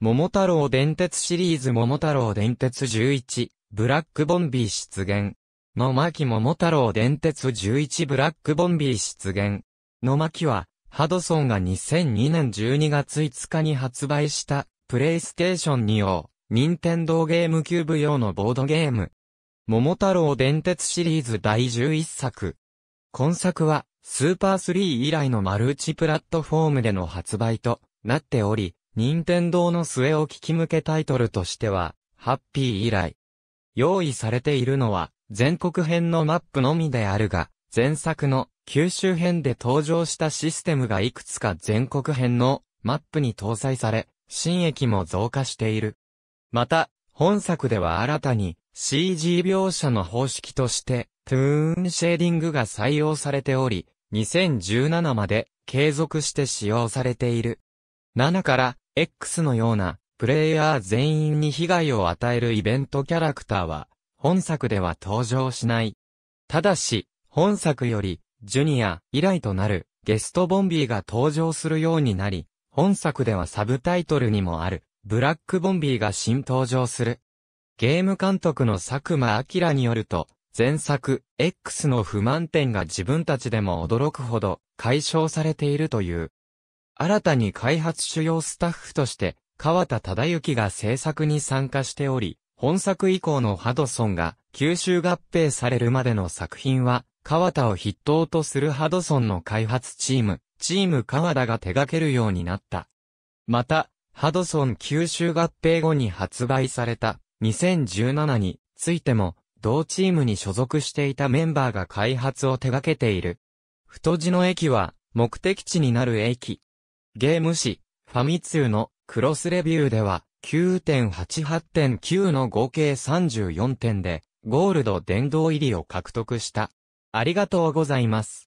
桃太郎電鉄シリーズ桃太郎電鉄11、ブラックボンビー出現。野巻桃太郎電鉄11ブラックボンビー出現。野巻は、ハドソンが2002年12月5日に発売した、プレイステーション2用、ニンテンドーゲームキューブ用のボードゲーム。桃太郎電鉄シリーズ第11作。今作は、スーパー3以来のマルチプラットフォームでの発売となっており、任天堂の末を聞き向けタイトルとしては、ハッピー以来。用意されているのは、全国編のマップのみであるが、前作の九州編で登場したシステムがいくつか全国編のマップに搭載され、新駅も増加している。また、本作では新たに CG 描写の方式として、トゥーンシェーディングが採用されており、2017まで継続して使用されている。7から X のような、プレイヤー全員に被害を与えるイベントキャラクターは、本作では登場しない。ただし、本作より、ジュニア以来となる、ゲストボンビーが登場するようになり、本作ではサブタイトルにもある、ブラックボンビーが新登場する。ゲーム監督の佐久間明によると、前作、X の不満点が自分たちでも驚くほど解消されているという。新たに開発主要スタッフとして、川田忠之が制作に参加しており、本作以降のハドソンが吸収合併されるまでの作品は、川田を筆頭とするハドソンの開発チーム、チーム川田が手掛けるようになった。また、ハドソン吸収合併後に発売された2017についても、同チームに所属していたメンバーが開発を手掛けている。太字の駅は、目的地になる駅、ゲーム誌、ファミ通のクロスレビューでは、9.88.9の合計34点で、ゴールド殿堂入りを獲得した。ありがとうございます。